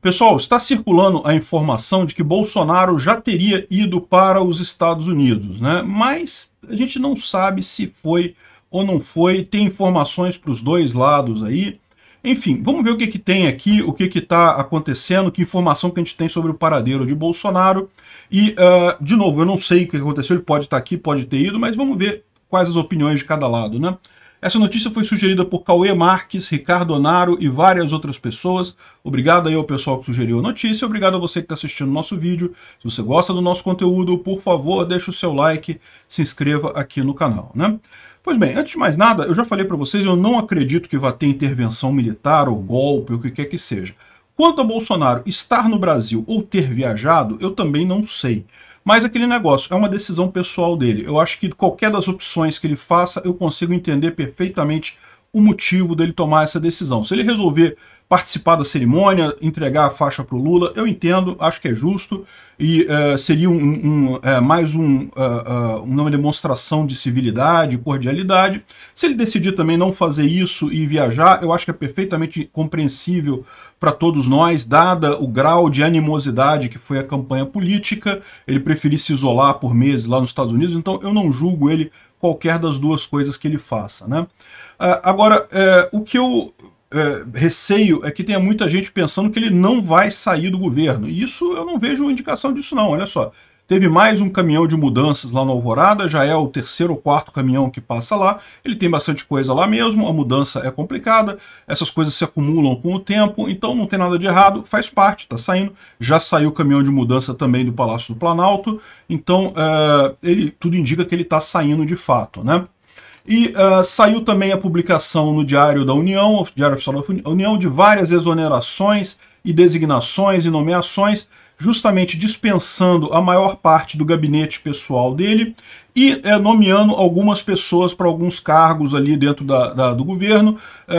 Pessoal, está circulando a informação de que Bolsonaro já teria ido para os Estados Unidos, né? Mas a gente não sabe se foi ou não foi, tem informações para os dois lados aí. Enfim, vamos ver o que, que tem aqui, o que está acontecendo, que informação que a gente tem sobre o paradeiro de Bolsonaro. E, uh, de novo, eu não sei o que aconteceu, ele pode estar tá aqui, pode ter ido, mas vamos ver quais as opiniões de cada lado, né? Essa notícia foi sugerida por Cauê Marques, Ricardo Onaro e várias outras pessoas. Obrigado aí ao pessoal que sugeriu a notícia, obrigado a você que está assistindo o nosso vídeo. Se você gosta do nosso conteúdo, por favor, deixe o seu like, se inscreva aqui no canal, né? Pois bem, antes de mais nada, eu já falei para vocês, eu não acredito que vá ter intervenção militar ou golpe, ou o que quer que seja. Quanto a Bolsonaro estar no Brasil ou ter viajado, eu também não sei. Mas aquele negócio, é uma decisão pessoal dele. Eu acho que qualquer das opções que ele faça, eu consigo entender perfeitamente o motivo dele tomar essa decisão. Se ele resolver participar da cerimônia, entregar a faixa para o Lula, eu entendo, acho que é justo, e uh, seria um, um uh, mais um, uh, uma demonstração de civilidade, cordialidade. Se ele decidir também não fazer isso e viajar, eu acho que é perfeitamente compreensível para todos nós, dada o grau de animosidade que foi a campanha política, ele preferir se isolar por meses lá nos Estados Unidos, então eu não julgo ele qualquer das duas coisas que ele faça, né? Ah, agora, é, o que eu é, receio é que tenha muita gente pensando que ele não vai sair do governo. E isso eu não vejo indicação disso, não. Olha só. Teve mais um caminhão de mudanças lá no Alvorada, já é o terceiro ou quarto caminhão que passa lá. Ele tem bastante coisa lá mesmo, a mudança é complicada, essas coisas se acumulam com o tempo, então não tem nada de errado, faz parte, está saindo. Já saiu o caminhão de mudança também do Palácio do Planalto, então é, ele, tudo indica que ele está saindo de fato, né? E uh, saiu também a publicação no Diário da União, Diário Oficial da União, de várias exonerações e designações e nomeações justamente dispensando a maior parte do gabinete pessoal dele e é, nomeando algumas pessoas para alguns cargos ali dentro da, da do governo. É,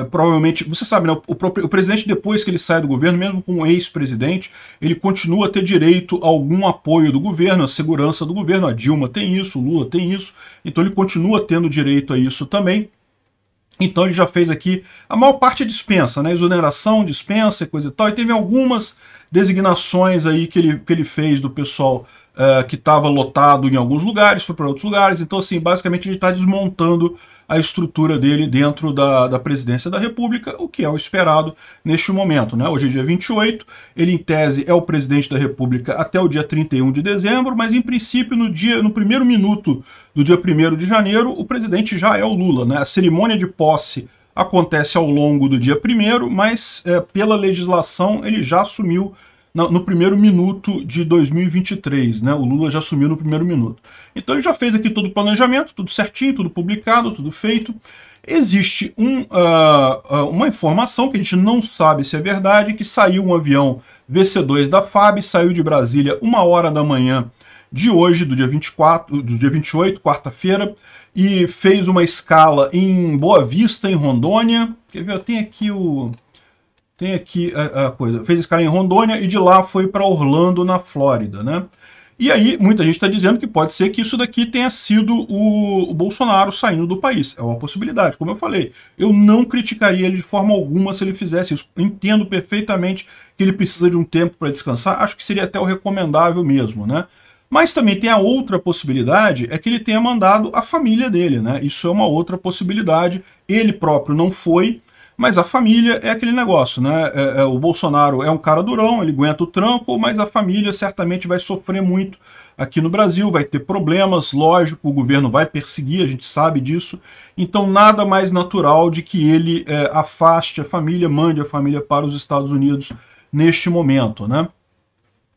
é, provavelmente, você sabe, né, o, o, o, presidente, depois que ele sai do governo, mesmo com o ex-presidente, ele continua a ter direito a algum apoio do governo, a segurança do governo. A Dilma tem isso, o Lula tem isso, então ele continua tendo direito a isso também. Então ele já fez aqui, a maior parte é dispensa, né? Exoneração, dispensa, coisa e tal. E teve algumas designações aí que ele, que ele fez do pessoal uh, que estava lotado em alguns lugares, foi para outros lugares. Então, assim, basicamente ele está desmontando a estrutura dele dentro da, da presidência da República, o que é o esperado neste momento. Né? Hoje é dia 28, ele em tese é o presidente da República até o dia 31 de dezembro, mas em princípio no, dia, no primeiro minuto do dia 1 de janeiro o presidente já é o Lula. Né? A cerimônia de posse acontece ao longo do dia primeiro, mas é, pela legislação ele já assumiu no, no, primeiro minuto de 2023, né? O Lula já assumiu no primeiro minuto. Então ele já fez aqui todo o planejamento, tudo certinho, tudo publicado, tudo feito. Existe um, uh, uma informação que a gente não sabe se é verdade, que saiu um avião VC2 da FAB, saiu de Brasília uma hora da manhã de hoje, do dia 24, do dia 28, quarta-feira, e fez uma escala em Boa Vista, em Rondônia. Quer ver? Tem aqui o tem aqui a, a coisa. Fez escala em Rondônia e de lá foi para Orlando, na Flórida, né? E aí, muita gente está dizendo que pode ser que isso daqui tenha sido o, o, Bolsonaro saindo do país. É uma possibilidade, como eu falei. Eu não criticaria ele de forma alguma se ele fizesse isso. Entendo perfeitamente que ele precisa de um tempo para descansar. Acho que seria até o recomendável mesmo, né? Mas também tem a outra possibilidade, é que ele tenha mandado a família dele, né? Isso é uma outra possibilidade. Ele próprio não foi, mas a família é aquele negócio, né? É, é, o Bolsonaro é um cara durão, ele aguenta o tranco, mas a família certamente vai sofrer muito aqui no Brasil, vai ter problemas, lógico, o governo vai perseguir, a gente sabe disso. Então nada mais natural de que ele é, afaste a família, mande a família para os Estados Unidos neste momento, né?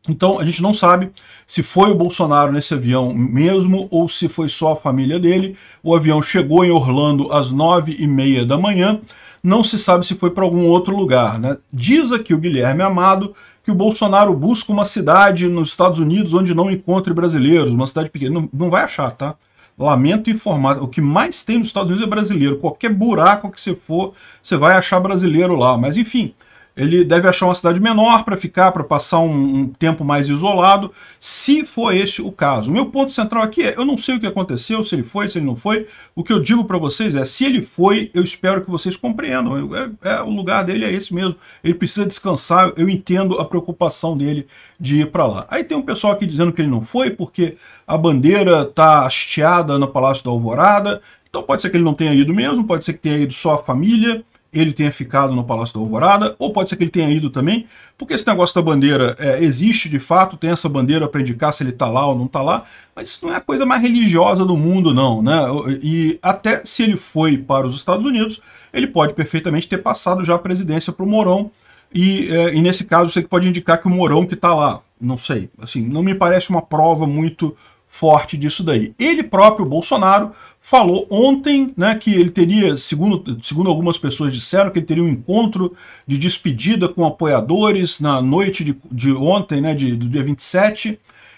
Então a gente não sabe se foi o Bolsonaro nesse avião mesmo ou se foi só a família dele. O avião chegou em Orlando às nove e meia da manhã. Não se sabe se foi para algum outro lugar. Né? Diz aqui o Guilherme Amado que o Bolsonaro busca uma cidade nos Estados Unidos onde não encontre brasileiros, uma cidade pequena. Não, não vai achar, tá? Lamento informar. O que mais tem nos Estados Unidos é brasileiro. Qualquer buraco que você for, você vai achar brasileiro lá. Mas enfim, ele deve achar uma cidade menor para ficar, para passar um, um, tempo mais isolado, se for esse o caso. O meu ponto central aqui é, eu não sei o que aconteceu, se ele foi, se ele não foi. O que eu digo para vocês é, se ele foi, eu espero que vocês compreendam. Eu, é, é, o lugar dele é esse mesmo. Ele precisa descansar, eu entendo a preocupação dele de ir para lá. Aí tem um pessoal aqui dizendo que ele não foi, porque a bandeira está hasteada no Palácio da Alvorada, então pode ser que ele não tenha ido mesmo, pode ser que tenha ido só a família, ele tenha ficado no Palácio da Alvorada, ou pode ser que ele tenha ido também, porque esse negócio da bandeira é, existe de fato, tem essa bandeira para indicar se ele está lá ou não está lá, mas isso não é a coisa mais religiosa do mundo, não. Né? E até se ele foi para os Estados Unidos, ele pode perfeitamente ter passado já a presidência para o Morão, e, é, e, nesse caso você pode indicar que o Morão que está lá, não sei, assim, não me parece uma prova muito forte disso daí. Ele próprio, Bolsonaro, falou ontem né, que ele teria, segundo, segundo algumas pessoas disseram, que ele teria um encontro de despedida com apoiadores na noite de, de ontem, né, de, do dia 27,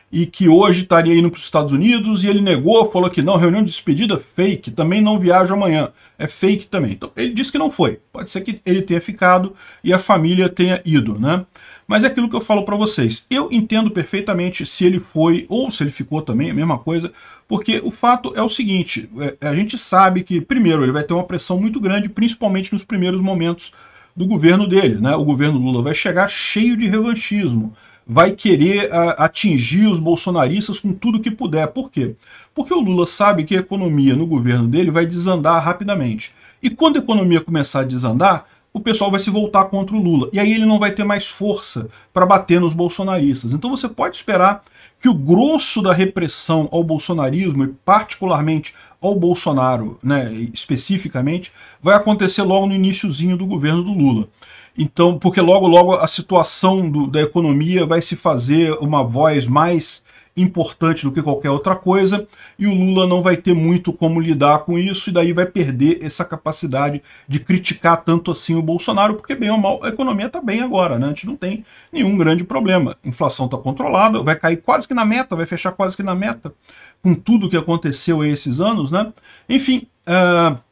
e que hoje estaria indo para os Estados Unidos, e ele negou, falou que não, reunião de despedida fake, também não viajo amanhã, é fake também. Então ele disse que não foi, pode ser que ele tenha ficado e a família tenha ido, né? Mas é aquilo que eu falo para vocês. Eu entendo perfeitamente se ele foi ou se ele ficou também, a mesma coisa, porque o fato é o seguinte, é, a gente sabe que, primeiro, ele vai ter uma pressão muito grande, principalmente nos primeiros momentos do governo dele. Né? O governo Lula vai chegar cheio de revanchismo, vai querer a, atingir os bolsonaristas com tudo que puder. Por quê? Porque o Lula sabe que a economia no governo dele vai desandar rapidamente. E quando a economia começar a desandar, o pessoal vai se voltar contra o Lula. E aí ele não vai ter mais força para bater nos bolsonaristas. Então você pode esperar que o grosso da repressão ao bolsonarismo, e particularmente ao Bolsonaro, né, especificamente, vai acontecer logo no iníciozinho do governo do Lula. Então, porque logo logo a situação do, da economia vai se fazer uma voz mais importante do que qualquer outra coisa, e o Lula não vai ter muito como lidar com isso, e daí vai perder essa capacidade de criticar tanto assim o Bolsonaro, porque bem ou mal a economia está bem agora, né? A gente não tem nenhum grande problema. inflação está controlada, vai cair quase que na meta, vai fechar quase que na meta, com tudo que aconteceu esses anos, né? Enfim. Uh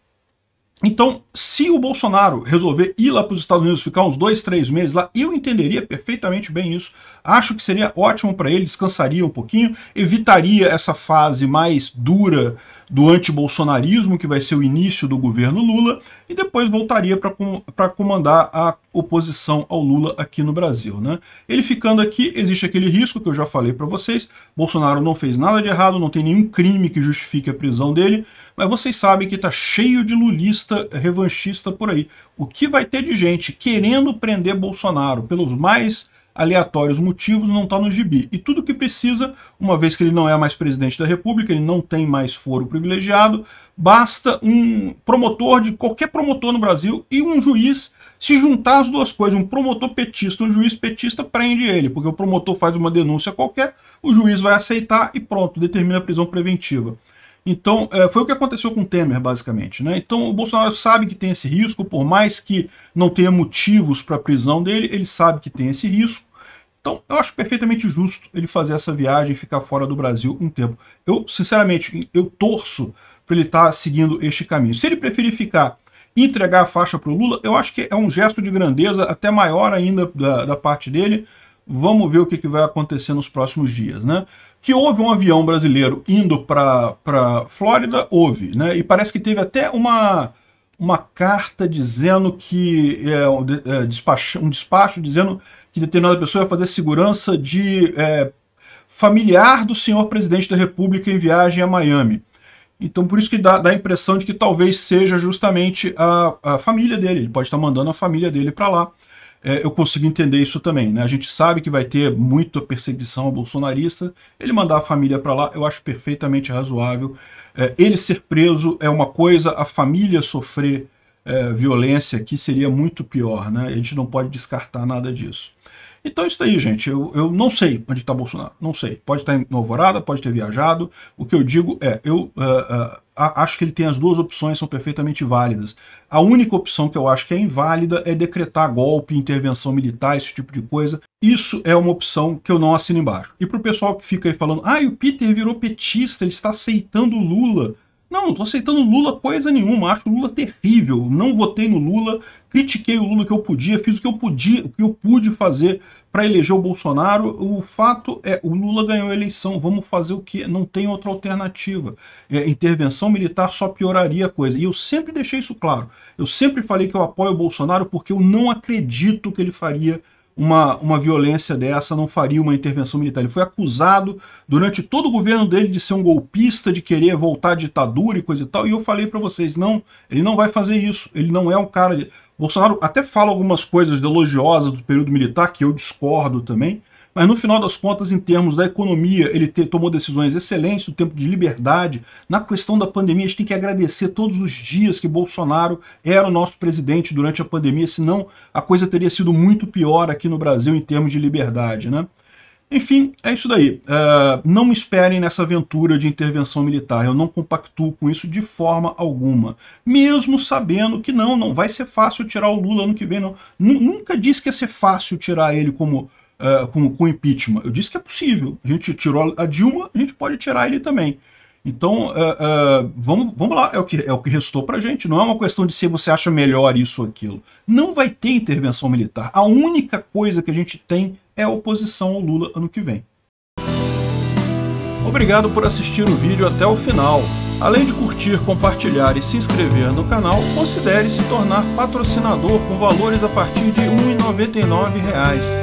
então, se o Bolsonaro resolver ir lá para os Estados Unidos, ficar uns dois, três meses lá, eu entenderia perfeitamente bem isso. Acho que seria ótimo para ele, descansaria um pouquinho, evitaria essa fase mais dura do antibolsonarismo, que vai ser o início do governo Lula, e depois voltaria para comandar a oposição ao Lula aqui no Brasil. Né? Ele ficando aqui, existe aquele risco que eu já falei para vocês, Bolsonaro não fez nada de errado, não tem nenhum crime que justifique a prisão dele, mas vocês sabem que está cheio de lulistas revanchista por aí. O que vai ter de gente querendo prender Bolsonaro pelos mais aleatórios motivos não está no gibi. E tudo que precisa, uma vez que ele não é mais presidente da república, ele não tem mais foro privilegiado, basta um promotor de qualquer promotor no Brasil e um juiz se juntar as duas coisas, um promotor petista, um juiz petista prende ele, porque o promotor faz uma denúncia qualquer, o juiz vai aceitar e pronto, determina a prisão preventiva. Então, é, foi o que aconteceu com o Temer, basicamente. Né? Então, o Bolsonaro sabe que tem esse risco, por mais que não tenha motivos para a prisão dele, ele sabe que tem esse risco. Então, eu acho perfeitamente justo ele fazer essa viagem e ficar fora do Brasil um tempo. Eu, sinceramente, eu torço para ele estar tá seguindo este caminho. Se ele preferir ficar e entregar a faixa para o Lula, eu acho que é um gesto de grandeza até maior ainda da, da parte dele. Vamos ver o que, que vai acontecer nos próximos dias, né? que houve um avião brasileiro indo para Flórida, houve, né? E parece que teve até uma, uma carta dizendo que é, um, é, despacho, um despacho dizendo que determinada pessoa ia fazer segurança de é, familiar do senhor presidente da República em viagem a Miami. Então, por isso que dá, dá a impressão de que talvez seja justamente a, a família dele. Ele pode estar mandando a família dele para lá. É, eu consigo entender isso também. Né? A gente sabe que vai ter muita perseguição bolsonarista, ele mandar a família para lá eu acho perfeitamente razoável. É, ele ser preso é uma coisa, a família sofrer é, violência aqui seria muito pior. Né? A gente não pode descartar nada disso. Então é isso aí, gente. Eu, eu não sei onde está Bolsonaro. Não sei. Pode estar em Alvorada, pode ter viajado. O que eu digo é, eu uh, uh, acho que ele tem as duas opções, são perfeitamente válidas. A única opção que eu acho que é inválida é decretar golpe, intervenção militar, esse tipo de coisa. Isso é uma opção que eu não assino embaixo. E para o pessoal que fica aí falando, ah, o Peter virou petista, ele está aceitando Lula. Não, não tô aceitando Lula coisa nenhuma, acho Lula terrível, não votei no Lula, critiquei o Lula que eu podia, fiz o que eu podia, o que eu pude fazer para eleger o Bolsonaro. O fato é, o Lula ganhou a eleição, vamos fazer o que? Não tem outra alternativa. É, intervenção militar só pioraria a coisa. E eu sempre deixei isso claro. Eu sempre falei que eu apoio o Bolsonaro porque eu não acredito que ele faria uma, uma violência dessa, não faria uma intervenção militar. Ele foi acusado durante todo o governo dele de ser um golpista, de querer voltar à ditadura e coisa e tal. E eu falei para vocês, não, ele não vai fazer isso. Ele não é um cara... De... Bolsonaro até fala algumas coisas elogiosas do período militar, que eu discordo também, mas no final das contas, em termos da economia, ele te, tomou decisões excelentes no tempo de liberdade. Na questão da pandemia, a gente tem que agradecer todos os dias que Bolsonaro era o nosso presidente durante a pandemia, senão a coisa teria sido muito pior aqui no Brasil em termos de liberdade, né? Enfim, é isso daí. Uh, não me esperem nessa aventura de intervenção militar. Eu não compactuo com isso de forma alguma. Mesmo sabendo que não, não vai ser fácil tirar o Lula ano que vem, não. nunca disse que ia ser fácil tirar ele como é, com, com impeachment. Eu disse que é possível. A gente tirou a Dilma, a gente pode tirar ele também. Então, é, é, vamos, vamos lá, é o, que, é o que restou pra gente. Não é uma questão de se você acha melhor isso ou aquilo. Não vai ter intervenção militar. A única coisa que a gente tem é a oposição ao Lula ano que vem. Obrigado por assistir o vídeo até o final. Além de curtir, compartilhar e se inscrever no canal, considere se tornar patrocinador com valores a partir de R$ 1,99